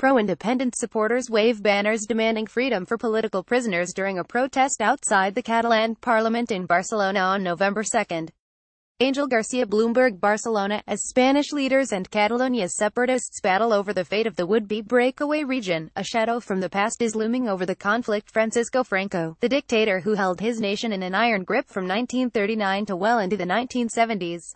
Pro-independence supporters wave banners demanding freedom for political prisoners during a protest outside the Catalan parliament in Barcelona on November 2. Angel Garcia Bloomberg Barcelona, as Spanish leaders and Catalonia's separatists battle over the fate of the would-be breakaway region, a shadow from the past is looming over the conflict Francisco Franco, the dictator who held his nation in an iron grip from 1939 to well into the 1970s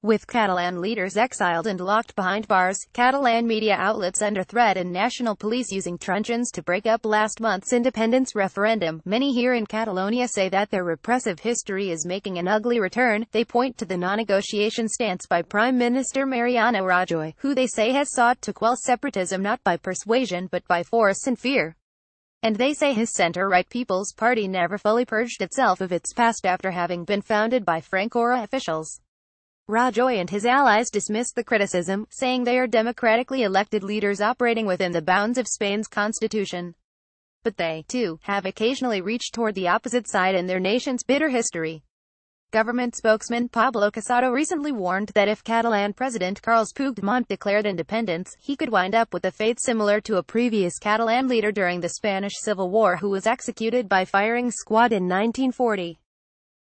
with Catalan leaders exiled and locked behind bars, Catalan media outlets under threat and national police using truncheons to break up last month's independence referendum, many here in Catalonia say that their repressive history is making an ugly return. They point to the non-negotiation stance by Prime Minister Mariano Rajoy, who they say has sought to quell separatism not by persuasion but by force and fear and they say his center-right People's Party never fully purged itself of its past after having been founded by Francora officials. Rajoy and his allies dismissed the criticism, saying they are democratically elected leaders operating within the bounds of Spain's constitution. But they, too, have occasionally reached toward the opposite side in their nation's bitter history. Government spokesman Pablo Casado recently warned that if Catalan President Carles Puigdemont declared independence, he could wind up with a fate similar to a previous Catalan leader during the Spanish Civil War who was executed by firing squad in 1940.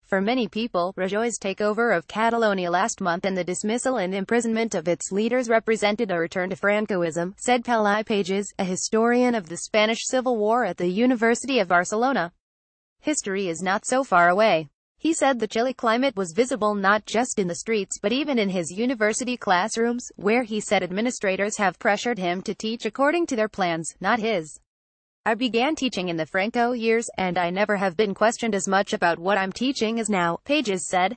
For many people, Rajoy's takeover of Catalonia last month and the dismissal and imprisonment of its leaders represented a return to Francoism, said Pelai Pages, a historian of the Spanish Civil War at the University of Barcelona. History is not so far away. He said the chilly climate was visible not just in the streets but even in his university classrooms, where he said administrators have pressured him to teach according to their plans, not his. I began teaching in the Franco years, and I never have been questioned as much about what I'm teaching as now, Pages said.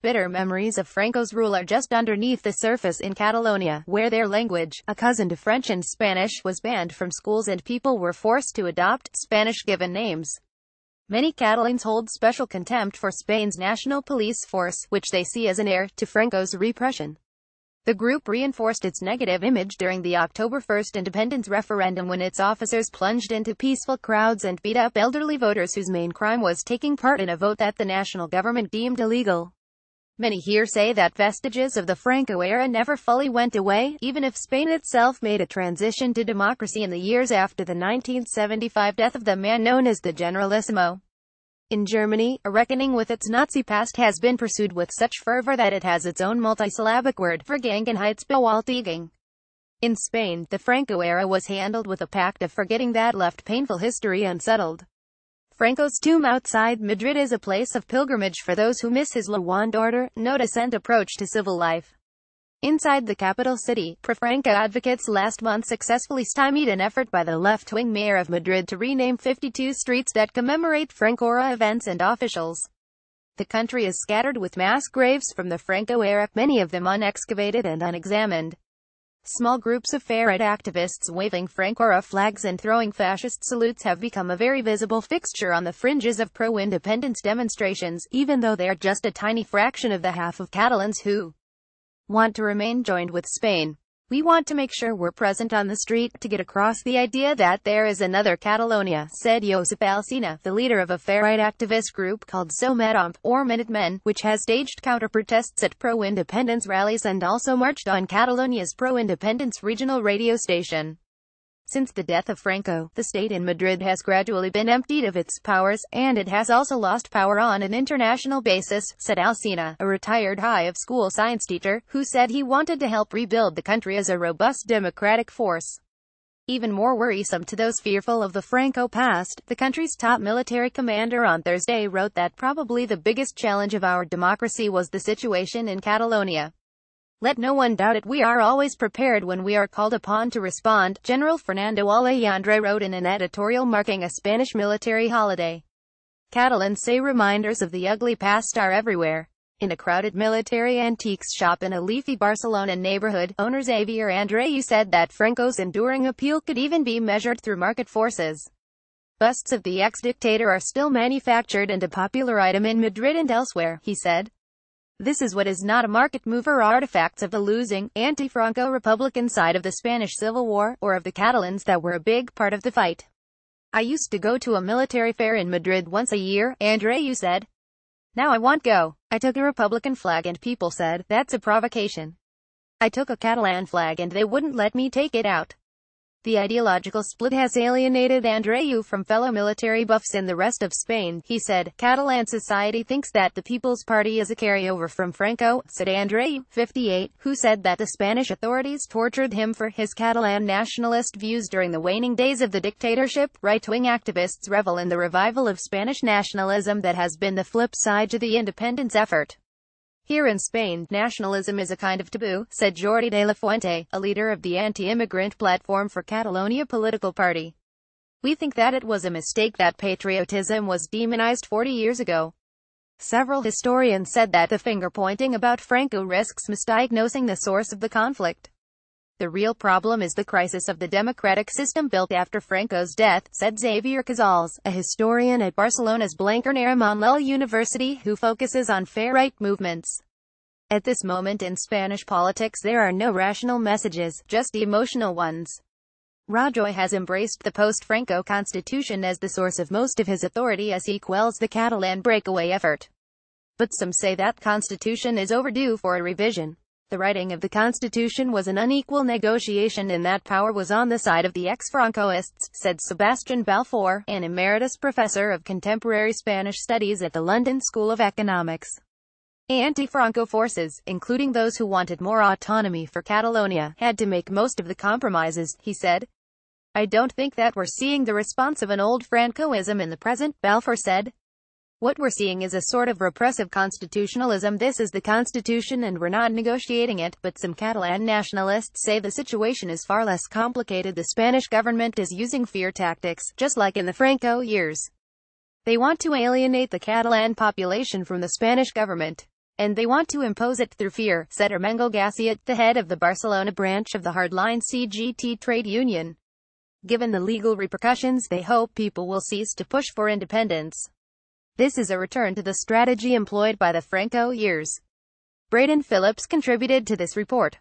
Bitter memories of Franco's rule are just underneath the surface in Catalonia, where their language, a cousin to French and Spanish, was banned from schools and people were forced to adopt Spanish-given names. Many Catalans hold special contempt for Spain's national police force, which they see as an heir to Franco's repression. The group reinforced its negative image during the October 1st independence referendum when its officers plunged into peaceful crowds and beat up elderly voters whose main crime was taking part in a vote that the national government deemed illegal. Many here say that vestiges of the Franco era never fully went away, even if Spain itself made a transition to democracy in the years after the 1975 death of the man known as the Generalissimo. In Germany, a reckoning with its Nazi past has been pursued with such fervor that it has its own multisyllabic word for Gangenheitsbewaltigung. In Spain, the Franco era was handled with a pact of forgetting that left painful history unsettled. Franco's tomb outside Madrid is a place of pilgrimage for those who miss his Lawand order, notice and approach to civil life. Inside the capital city, pro-Franco advocates last month successfully stymied an effort by the left-wing mayor of Madrid to rename 52 streets that commemorate Francora events and officials. The country is scattered with mass graves from the Franco era, many of them unexcavated and unexamined. Small groups of far-right activists waving Francora flags and throwing fascist salutes have become a very visible fixture on the fringes of pro-independence demonstrations, even though they are just a tiny fraction of the half of Catalans who want to remain joined with Spain. We want to make sure we're present on the street to get across the idea that there is another Catalonia, said Josep Alsina, the leader of a far right activist group called Somedomp, or Minutemen, which has staged counter-protests at pro-independence rallies and also marched on Catalonia's pro-independence regional radio station. Since the death of Franco, the state in Madrid has gradually been emptied of its powers, and it has also lost power on an international basis, said Alcina, a retired high of school science teacher, who said he wanted to help rebuild the country as a robust democratic force. Even more worrisome to those fearful of the Franco past, the country's top military commander on Thursday wrote that probably the biggest challenge of our democracy was the situation in Catalonia. Let no one doubt it we are always prepared when we are called upon to respond, General Fernando Alejandre wrote in an editorial marking a Spanish military holiday. Catalans say reminders of the ugly past are everywhere. In a crowded military antiques shop in a leafy Barcelona neighborhood, owner Xavier Andreu said that Franco's enduring appeal could even be measured through market forces. Busts of the ex-dictator are still manufactured and a popular item in Madrid and elsewhere, he said. This is what is not a market mover artifacts of the losing, anti-Franco-Republican side of the Spanish Civil War, or of the Catalans that were a big part of the fight. I used to go to a military fair in Madrid once a year, Andreu said. Now I won't go. I took a Republican flag and people said, that's a provocation. I took a Catalan flag and they wouldn't let me take it out. The ideological split has alienated Andreu from fellow military buffs in the rest of Spain, he said. Catalan society thinks that the People's Party is a carryover from Franco, said Andreu, 58, who said that the Spanish authorities tortured him for his Catalan nationalist views during the waning days of the dictatorship. Right-wing activists revel in the revival of Spanish nationalism that has been the flip side to the independence effort. Here in Spain, nationalism is a kind of taboo, said Jordi de la Fuente, a leader of the anti-immigrant platform for Catalonia political party. We think that it was a mistake that patriotism was demonized 40 years ago. Several historians said that the finger-pointing about Franco risks misdiagnosing the source of the conflict. The real problem is the crisis of the democratic system built after Franco's death, said Xavier Casals, a historian at Barcelona's Blanquer Montlleul University who focuses on fair-right movements. At this moment in Spanish politics there are no rational messages, just emotional ones. Rajoy has embraced the post-Franco constitution as the source of most of his authority as he quells the Catalan breakaway effort. But some say that constitution is overdue for a revision. The writing of the Constitution was an unequal negotiation and that power was on the side of the ex-Francoists, said Sebastian Balfour, an emeritus professor of contemporary Spanish studies at the London School of Economics. Anti-Franco forces, including those who wanted more autonomy for Catalonia, had to make most of the compromises, he said. I don't think that we're seeing the response of an old Francoism in the present, Balfour said. What we're seeing is a sort of repressive constitutionalism. This is the Constitution and we're not negotiating it, but some Catalan nationalists say the situation is far less complicated. The Spanish government is using fear tactics, just like in the Franco years. They want to alienate the Catalan population from the Spanish government. And they want to impose it through fear, said Armengol Gasset, the head of the Barcelona branch of the hardline CGT trade union. Given the legal repercussions they hope people will cease to push for independence. This is a return to the strategy employed by the Franco years. Braden Phillips contributed to this report.